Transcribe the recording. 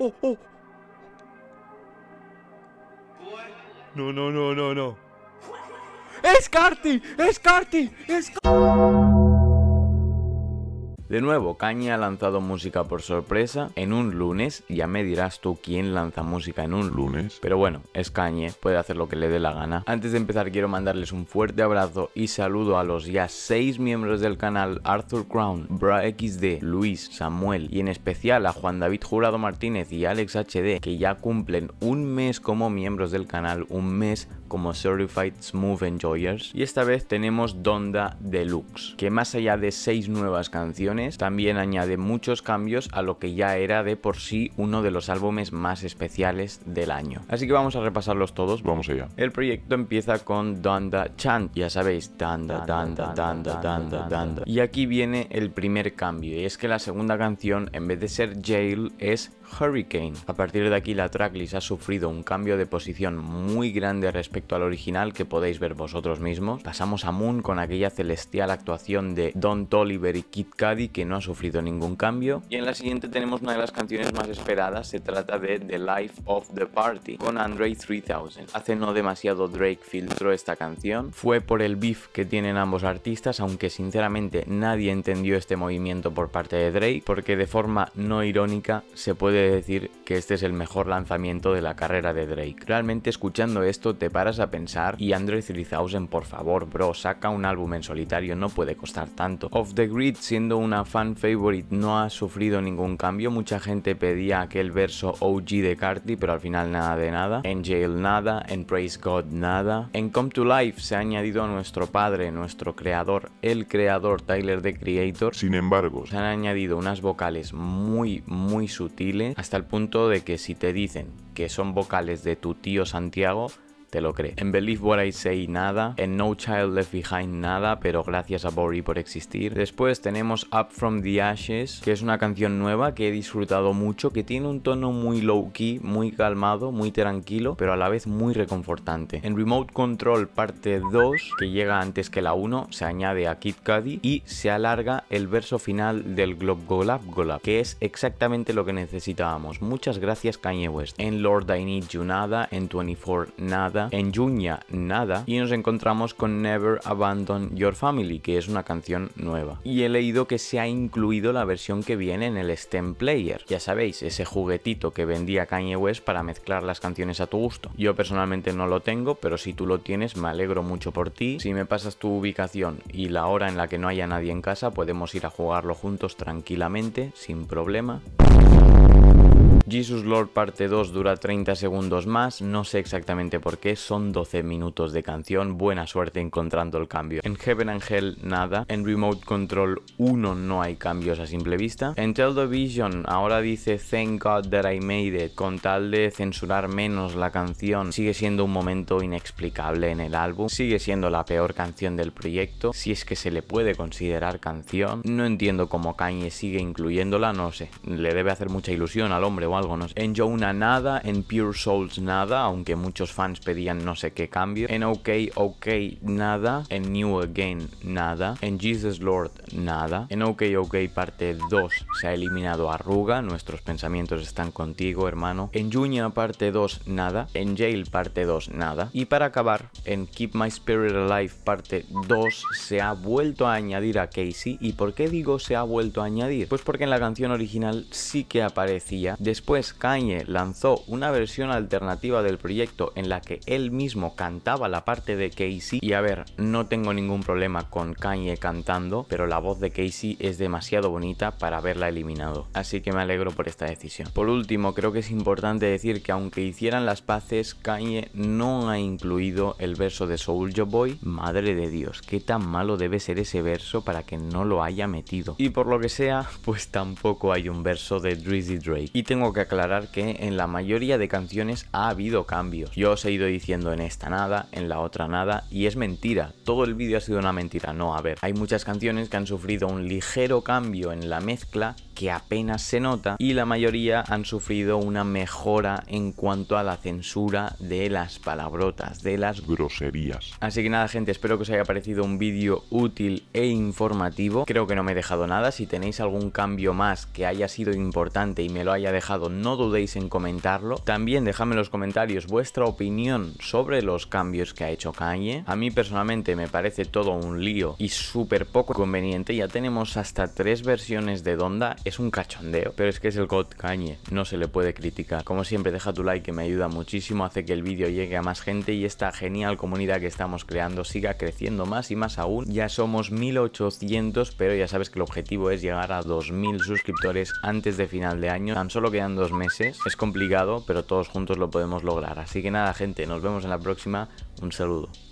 Oh, oh. No, no, no, no, no. ¡Es Carty! ¡Es Carty! ¡Es Carty! De nuevo, Cañe ha lanzado música por sorpresa en un lunes. Ya me dirás tú quién lanza música en un lunes. Pero bueno, es Cañe, puede hacer lo que le dé la gana. Antes de empezar, quiero mandarles un fuerte abrazo y saludo a los ya seis miembros del canal: Arthur Crown, BraXD, Luis, Samuel y en especial a Juan David Jurado Martínez y Alex HD, que ya cumplen un mes como miembros del canal, un mes como Certified Smooth Enjoyers. Y esta vez tenemos Donda Deluxe, que más allá de seis nuevas canciones, también añade muchos cambios a lo que ya era de por sí uno de los álbumes más especiales del año. Así que vamos a repasarlos todos. Vamos allá. El proyecto empieza con Danda Chant, ya sabéis, Danda, Danda, Danda, Danda, Danda. Y aquí viene el primer cambio, y es que la segunda canción, en vez de ser Jail, es Hurricane. A partir de aquí la tracklist ha sufrido un cambio de posición muy grande respecto al original que podéis ver vosotros mismos. Pasamos a Moon con aquella celestial actuación de Don Toliver y Kid Cudi que no ha sufrido ningún cambio. Y en la siguiente tenemos una de las canciones más esperadas, se trata de The Life of the Party con Andre 3000. Hace no demasiado Drake filtró esta canción, fue por el beef que tienen ambos artistas, aunque sinceramente nadie entendió este movimiento por parte de Drake, porque de forma no irónica se puede decir que este es el mejor lanzamiento de la carrera de Drake. Realmente escuchando esto te paras a pensar y Andre 3000 por favor bro, saca un álbum en solitario, no puede costar tanto. Of the Grid siendo una Fan Favorite no ha sufrido ningún cambio. Mucha gente pedía aquel verso OG de Carti, pero al final nada de nada. En Jail nada, en Praise God nada. En Come to Life se ha añadido a nuestro padre, nuestro creador, el creador Tyler the Creator. Sin embargo, se han añadido unas vocales muy, muy sutiles hasta el punto de que si te dicen que son vocales de tu tío Santiago, te lo cree. En Believe What I Say nada, en No Child Left Behind nada, pero gracias a Bowie por existir. Después tenemos Up From The Ashes, que es una canción nueva que he disfrutado mucho, que tiene un tono muy low key, muy calmado, muy tranquilo, pero a la vez muy reconfortante. En Remote Control parte 2, que llega antes que la 1, se añade a Kid Cudi y se alarga el verso final del Glob Golab Golab, que es exactamente lo que necesitábamos. Muchas gracias Kanye West. En Lord I Need You nada, en 24 nada, en Junya nada y nos encontramos con Never Abandon Your Family, que es una canción nueva. Y he leído que se ha incluido la versión que viene en el STEM Player, ya sabéis, ese juguetito que vendía Kanye West para mezclar las canciones a tu gusto. Yo personalmente no lo tengo, pero si tú lo tienes me alegro mucho por ti. Si me pasas tu ubicación y la hora en la que no haya nadie en casa, podemos ir a jugarlo juntos tranquilamente, sin problema. Jesus Lord parte 2 dura 30 segundos más, no sé exactamente por qué, son 12 minutos de canción, buena suerte encontrando el cambio. En Heaven and Hell nada, en Remote Control 1 no hay cambios a simple vista. En Tell the Vision ahora dice Thank God that I made it, con tal de censurar menos la canción, sigue siendo un momento inexplicable en el álbum, sigue siendo la peor canción del proyecto, si es que se le puede considerar canción, no entiendo cómo Kanye sigue incluyéndola, no sé, le debe hacer mucha ilusión al hombre o algo algo, En Jonah, nada, en Pure Souls nada, aunque muchos fans pedían no sé qué cambio. En OK OK nada, en New Again nada, en Jesus Lord nada. En OK OK parte 2 se ha eliminado arruga, nuestros pensamientos están contigo, hermano. En Junia parte 2 nada, en Jail parte 2 nada. Y para acabar, en Keep My Spirit Alive parte 2 se ha vuelto a añadir a Casey. ¿Y por qué digo se ha vuelto a añadir? Pues porque en la canción original sí que aparecía después Kanye lanzó una versión alternativa del proyecto en la que él mismo cantaba la parte de Casey y a ver, no tengo ningún problema con Kanye cantando, pero la voz de Casey es demasiado bonita para haberla eliminado, así que me alegro por esta decisión. Por último, creo que es importante decir que aunque hicieran las paces, Kanye no ha incluido el verso de Soul Soulja Boy, madre de Dios, qué tan malo debe ser ese verso para que no lo haya metido. Y por lo que sea, pues tampoco hay un verso de Drizzy Drake. Y tengo que aclarar que en la mayoría de canciones ha habido cambios. Yo os he ido diciendo en esta nada, en la otra nada, y es mentira. Todo el vídeo ha sido una mentira. No, a ver, hay muchas canciones que han sufrido un ligero cambio en la mezcla que apenas se nota y la mayoría han sufrido una mejora en cuanto a la censura de las palabrotas, de las groserías. Así que nada gente, espero que os haya parecido un vídeo útil e informativo. Creo que no me he dejado nada, si tenéis algún cambio más que haya sido importante y me lo haya dejado, no dudéis en comentarlo. También dejadme en los comentarios vuestra opinión sobre los cambios que ha hecho Kanye. A mí personalmente me parece todo un lío y súper poco conveniente. Ya tenemos hasta tres versiones de Donda es un cachondeo, pero es que es el God Cañe, no se le puede criticar. Como siempre, deja tu like que me ayuda muchísimo, hace que el vídeo llegue a más gente y esta genial comunidad que estamos creando siga creciendo más y más aún. Ya somos 1800, pero ya sabes que el objetivo es llegar a 2000 suscriptores antes de final de año. Tan solo quedan dos meses, es complicado, pero todos juntos lo podemos lograr. Así que nada, gente, nos vemos en la próxima. Un saludo.